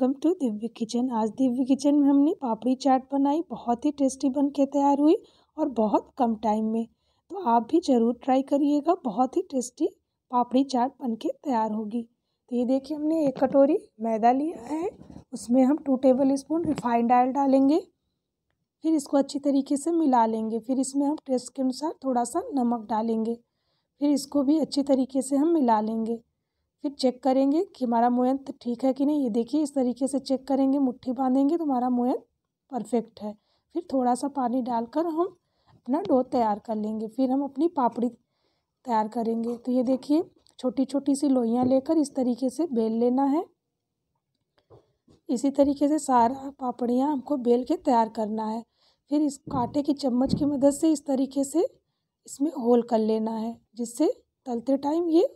welcome to दिव्य kitchen आज दिव्य किचन में हमने पापड़ी चाट बनाई बहुत ही टेस्टी बन के तैयार हुई और बहुत कम टाइम में तो आप भी ज़रूर ट्राई करिएगा बहुत ही टेस्टी पापड़ी चाट बन के तैयार होगी तो ये देखिए हमने एक कटोरी मैदा लिया है उसमें हम two tablespoon refined oil डालेंगे फिर इसको अच्छी तरीके से मिला लेंगे फिर इसमें हम टेस्ट के अनुसार थोड़ा सा नमक डालेंगे फिर इसको भी अच्छी तरीके से हम मिला लेंगे फिर चेक करेंगे कि हमारा मोयन ठीक है कि नहीं ये देखिए इस तरीके से चेक करेंगे मुट्ठी बांधेंगे तो हमारा मोयन परफेक्ट है फिर थोड़ा सा पानी डालकर हम अपना डो तैयार कर लेंगे फिर हम अपनी पापड़ी तैयार करेंगे तो ये देखिए छोटी छोटी सी लोइयाँ लेकर इस तरीके से बेल लेना है इसी तरीके से सारा पापड़ियाँ हमको बेल के तैयार करना है फिर इस कांटे की चम्मच की मदद से इस तरीके से इसमें होल कर लेना है जिससे तलते टाइम ये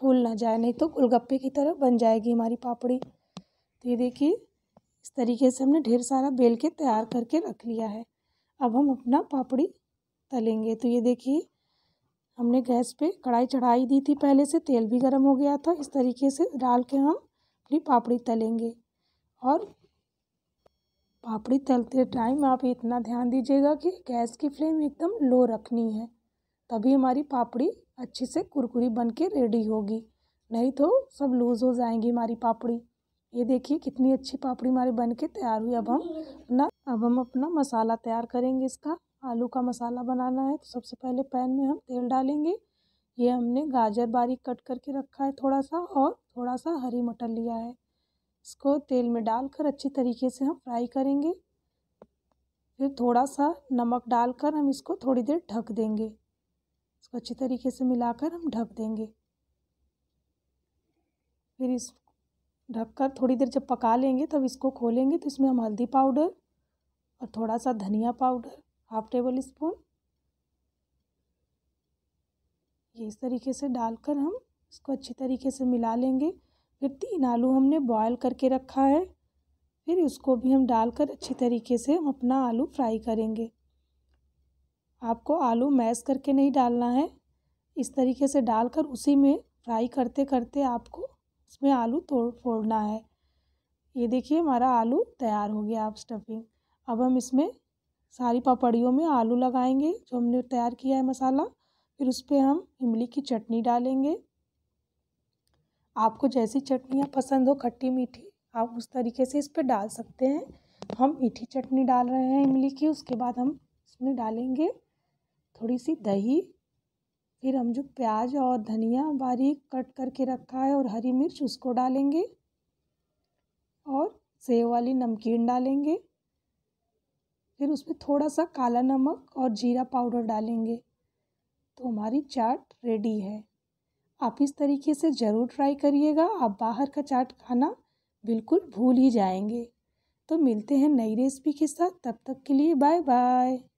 फूल ना जाए नहीं तो गोलगप्पे की तरह बन जाएगी हमारी पापड़ी तो ये देखिए इस तरीके से हमने ढेर सारा बेल के तैयार करके रख लिया है अब हम अपना पापड़ी तलेंगे तो ये देखिए हमने गैस पे कढ़ाई चढ़ाई दी थी पहले से तेल भी गर्म हो गया था इस तरीके से डाल के हम अपनी पापड़ी तलेंगे और पापड़ी तलते टाइम आप इतना ध्यान दीजिएगा कि गैस की फ्लेम एकदम लो रखनी है तभी हमारी पापड़ी अच्छे से कुरकुरी बन के रेडी होगी नहीं तो सब लूज़ हो जाएंगी हमारी पापड़ी ये देखिए कितनी अच्छी पापड़ी हमारी बन के तैयार हुई अब हम ना अब हम अपना मसाला तैयार करेंगे इसका आलू का मसाला बनाना है तो सबसे पहले पैन में हम तेल डालेंगे ये हमने गाजर बारीक कट करके रखा है थोड़ा सा और थोड़ा सा हरी मटर लिया है इसको तेल में डालकर अच्छी तरीके से हम फ्राई करेंगे फिर थोड़ा सा नमक डालकर हम इसको थोड़ी देर ढक देंगे इसको अच्छी तरीके से मिलाकर हम ढक देंगे फिर इस ढक कर थोड़ी देर जब पका लेंगे तब इसको खोलेंगे तो इसमें हम हल्दी पाउडर और थोड़ा सा धनिया पाउडर हाफ टेबल स्पून ये इस तरीके से डालकर हम इसको अच्छी तरीके से मिला लेंगे फिर तीन आलू हमने बॉयल करके रखा है फिर उसको भी हम डालकर अच्छी तरीके से हम अपना आलू फ्राई करेंगे आपको आलू मैश करके नहीं डालना है इस तरीके से डालकर उसी में फ्राई करते करते आपको इसमें आलू तोड़ फोड़ना है ये देखिए हमारा आलू तैयार हो गया आप स्टफिंग अब हम इसमें सारी पापड़ियों में आलू लगाएंगे जो हमने तैयार किया है मसाला फिर उस पर हम इमली की चटनी डालेंगे आपको जैसी चटनियाँ पसंद हो खट्टी मीठी आप उस तरीके से इस पर डाल सकते हैं हम मीठी चटनी डाल रहे हैं इमली की उसके बाद हम इसमें डालेंगे थोड़ी सी दही फिर हम जो प्याज और धनिया बारीक कट करके रखा है और हरी मिर्च उसको डालेंगे और सेव वाली नमकीन डालेंगे फिर उसमें थोड़ा सा काला नमक और जीरा पाउडर डालेंगे तो हमारी चाट रेडी है आप इस तरीके से ज़रूर ट्राई करिएगा आप बाहर का चाट खाना बिल्कुल भूल ही जाएंगे तो मिलते हैं नई रेसिपी के साथ तब तक के लिए बाय बाय